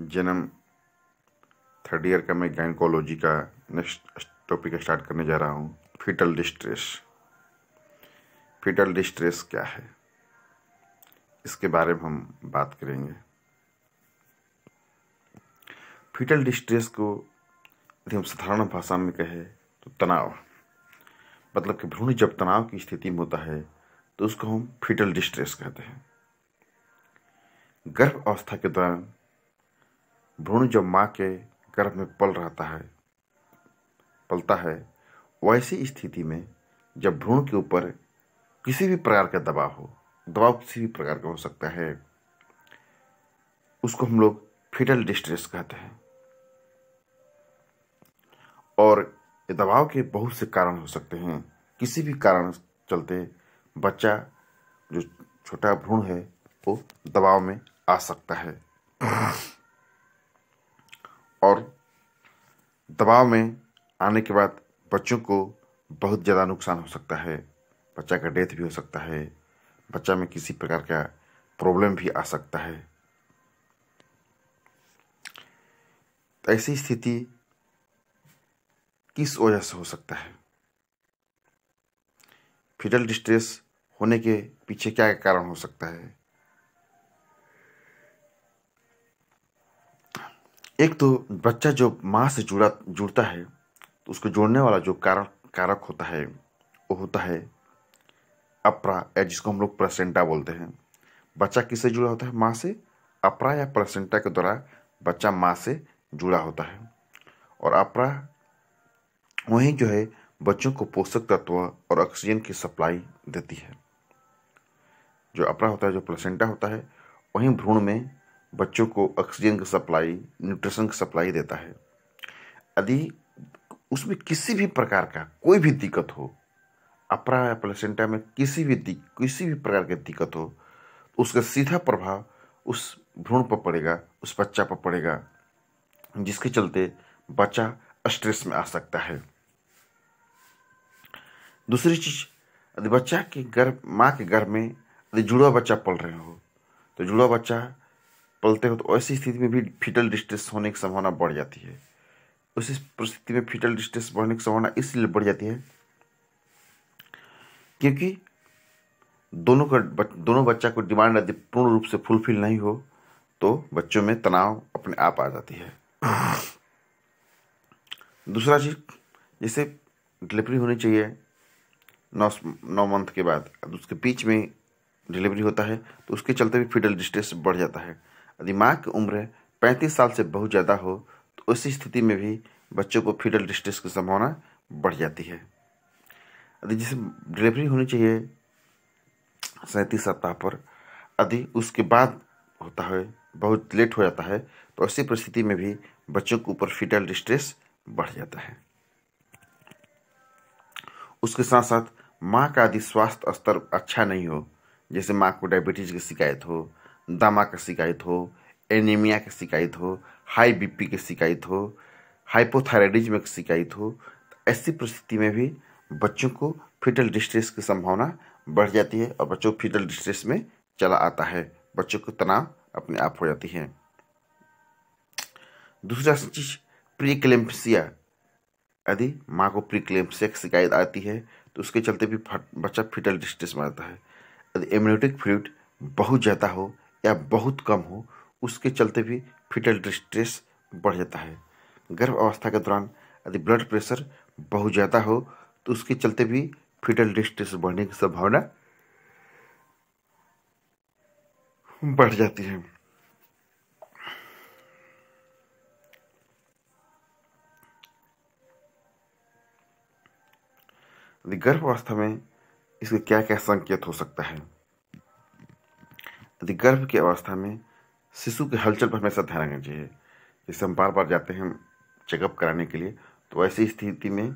जन्म third year का मैं गाइनकोलॉजी का नेक्स्ट टॉपिक स्टार्ट करने जा रहा हूँ फिटल डिस्ट्रेस फीटल डिस्ट्रेस क्या है इसके बारे में हम बात करेंगे फीटल डिस्ट्रेस को यदि हम साधारण भाषा में कहें तो तनाव मतलब कि भ्रूण जब तनाव की स्थिति में होता है तो उसको हम फीटल डिस्ट्रेस कहते हैं गर्भ अवस्था के दौरान भ्रूण जो माँ के गर्भ में पल रहता है पलता है वैसी स्थिति में जब भ्रूण के ऊपर किसी भी प्रकार का दबाव हो दबाव किसी भी प्रकार का हो सकता है उसको हम लोग फिटल डिस्ट्रेस कहते हैं और दबाव के बहुत से कारण हो सकते हैं किसी भी कारण चलते बच्चा जो छोटा भ्रूण है वो दबाव में आ सकता है और दबाव में आने के बाद बच्चों को बहुत ज़्यादा नुकसान हो सकता है बच्चा का डेथ भी हो सकता है बच्चा में किसी प्रकार का प्रॉब्लम भी आ सकता है तो ऐसी स्थिति किस वजह से हो सकता है फिटल डिस्ट्रेस होने के पीछे क्या कारण हो सकता है एक तो बच्चा जो माँ से जुड़ा जुड़ता है तो उसको जोड़ने वाला जो कारक कारक होता है वो होता है अपरा या जिसको हम लोग प्रसेंटा बोलते हैं बच्चा किससे जुड़ा होता है माँ से अपरा या प्रसेंटा के द्वारा बच्चा माँ से जुड़ा होता है और अपरा वहीं जो है बच्चों को पोषक तत्व और ऑक्सीजन की सप्लाई देती है जो अपरा होता है जो प्लेसेंटा होता है वहीं भ्रूण में बच्चों को ऑक्सीजन की सप्लाई न्यूट्रिशन की सप्लाई देता है यदि उसमें किसी भी प्रकार का कोई भी दिक्कत हो अपरा या प्लेसेंटा में किसी भी किसी भी प्रकार की दिक्कत हो तो उसका सीधा प्रभाव उस भ्रूण पर पड़ेगा उस बच्चा पर पड़ेगा जिसके चलते बच्चा स्ट्रेस में आ सकता है दूसरी चीज यदि बच्चा के गर्भ माँ के गर्भ में यदि जुड़वा बच्चा पल रहे हो तो जुड़वा बच्चा पलते हो तो ऐसी स्थिति में भी फीटल डिस्ट्रेस होने की संभावना बढ़ जाती है उसी परिस्थिति में फीटल डिस्ट्रेस बढ़ने की संभावना इसलिए बढ़ जाती है क्योंकि दोनों का दोनों बच्चा को डिमांड यदि पूर्ण रूप से फुलफिल नहीं हो तो बच्चों में तनाव अपने आप आ जाती है दूसरा चीज जैसे डिलीवरी होनी चाहिए नौ नौ मंथ के बाद अब उसके बीच में डिलीवरी होता है तो उसके चलते भी फीटल डिस्ट्रेस बढ़ जाता है यदि माँ की उम्र पैंतीस साल से बहुत ज़्यादा हो तो उसी स्थिति में भी बच्चों को फीडल डिस्ट्रेस की संभावना बढ़ जाती है यदि जिसे डिलीवरी होनी चाहिए सैंतीस सप्ताह पर यदि उसके बाद होता है बहुत लेट हो जाता है तो ऐसी परिस्थिति में भी बच्चों के ऊपर फीटल डिस्ट्रेस बढ़ जाता है उसके साथ साथ माँ का यदि स्वास्थ्य स्तर अच्छा नहीं हो जैसे माँ को डायबिटीज़ की शिकायत हो दमा का शिकायत हो एनीमिया का शिकायत हो हाई बीपी की शिकायत हो हाइपोथायरॉइडिज्म की शिकायत हो तो ऐसी परिस्थिति में भी बच्चों को फिटल डिस्ट्रेस की संभावना बढ़ जाती है और बच्चों फिटल डिस्ट्रेस में चला आता है बच्चों को तनाव अपने आप हो जाती है दूसरा चीज प्रीक्लेम्पसिया यदि माँ को प्रीक्लेम्पसिया की शिकायत आती है तो उसके चलते भी बच्चा फिटल डिस्ट्रेस में आता है यदि एम्यूटिक फ्लूड बहुत ज़्यादा हो या बहुत कम हो उसके चलते भी फिटल डिस्ट्रेस बढ़ जाता है गर्भ अवस्था के दौरान यदि ब्लड प्रेशर बहुत ज़्यादा हो तो उसके चलते भी फिटल डिस्ट्रेस बढ़ने की संभावना बढ़ जाती है गर्भ अवस्था में इसके क्या क्या संकेत हो सकता है यदि गर्भ की अवस्था में शिशु के हलचल पर हमेशा ध्यान रखना चाहिए जैसे हम बार बार जाते हैं चेकअप कराने के लिए तो ऐसी स्थिति में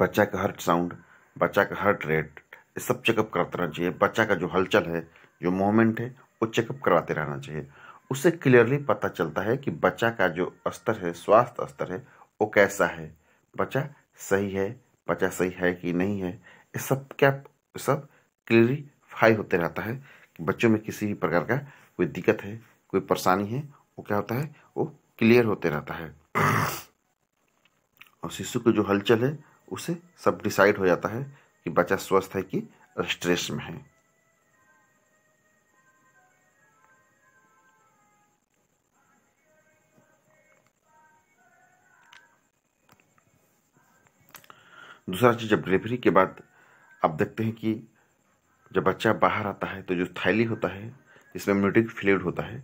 बच्चा का हर्ट साउंड बच्चा का हर्ट रेट ये सब चेकअप कराते रहना चाहिए बच्चा का जो हलचल है जो मूवमेंट है वो चेकअप करवाते रहना चाहिए उससे क्लियरली पता चलता है कि बच्चा का जो स्तर है स्वास्थ्य स्तर है वो कैसा है बच्चा सही है बच्चा सही है कि नहीं है ये सब क्या सब क्लियरिफाई होते रहता है बच्चों में किसी भी प्रकार का कोई दिक्कत है कोई परेशानी है वो क्या होता है वो क्लियर होते रहता है और शिशु की जो हलचल है उसे सब डिसाइड हो जाता है कि बच्चा स्वस्थ है कि स्ट्रेस में है दूसरा चीज़ जब डिलीवरी के बाद आप देखते हैं कि जब बच्चा बाहर आता है तो जो थैली होता है जिसमें इम्यूनिटिक फ्लूड होता है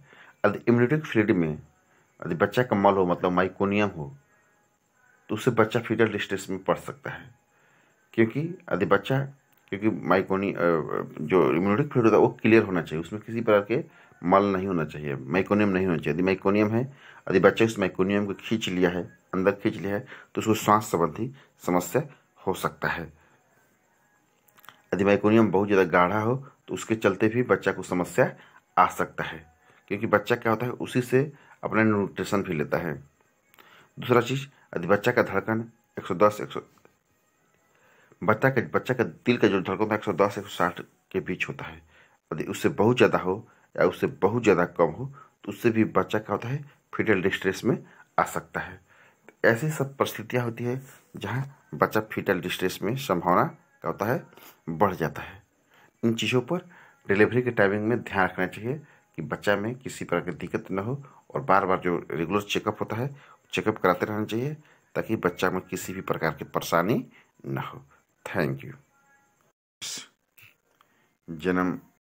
यदि इम्यूनिटिक फ्लूड में यदि बच्चा का मल हो मतलब माइकोनियम हो तो उससे बच्चा फीटल स्टेज में पढ़ सकता है क्योंकि यदि बच्चा क्योंकि माइकोनी जो इम्यूनिटिक फ्लूड होता है वो क्लियर होना चाहिए उसमें किसी प्रकार के मल नहीं होना चाहिए माइकोनियम नहीं होना चाहिए यदि माइकोनियम है यदि बच्चा उस माइकोनियम को खींच लिया है अंदर खींच लिया है तो उसको श्वास संबंधी समस्या हो सकता है यदि माइकोनियम बहुत ज़्यादा गाढ़ा हो तो उसके चलते भी बच्चा को समस्या आ सकता है क्योंकि बच्चा क्या होता है उसी से अपना न्यूट्रिशन भी लेता है दूसरा चीज़ यदि बच्चा का धड़कन 110 100 बच्चा का बच्चा का दिल का जो धड़कन है एक सौ के बीच होता है यदि उससे बहुत ज़्यादा हो या उससे बहुत ज़्यादा कम हो तो उससे भी बच्चा क्या होता है फिटल डिस्ट्रेस में आ सकता है ऐसी सब परिस्थितियाँ होती है जहाँ बच्चा फिटल डिस्ट्रेस में संभावना क्या होता है बढ़ जाता है इन चीज़ों पर डिलीवरी के टाइमिंग में ध्यान रखना चाहिए कि बच्चा में किसी प्रकार की दिक्कत न हो और बार बार जो रेगुलर चेकअप होता है चेकअप कराते रहना चाहिए ताकि बच्चा में किसी भी प्रकार की परेशानी न हो थैंक यू जन्म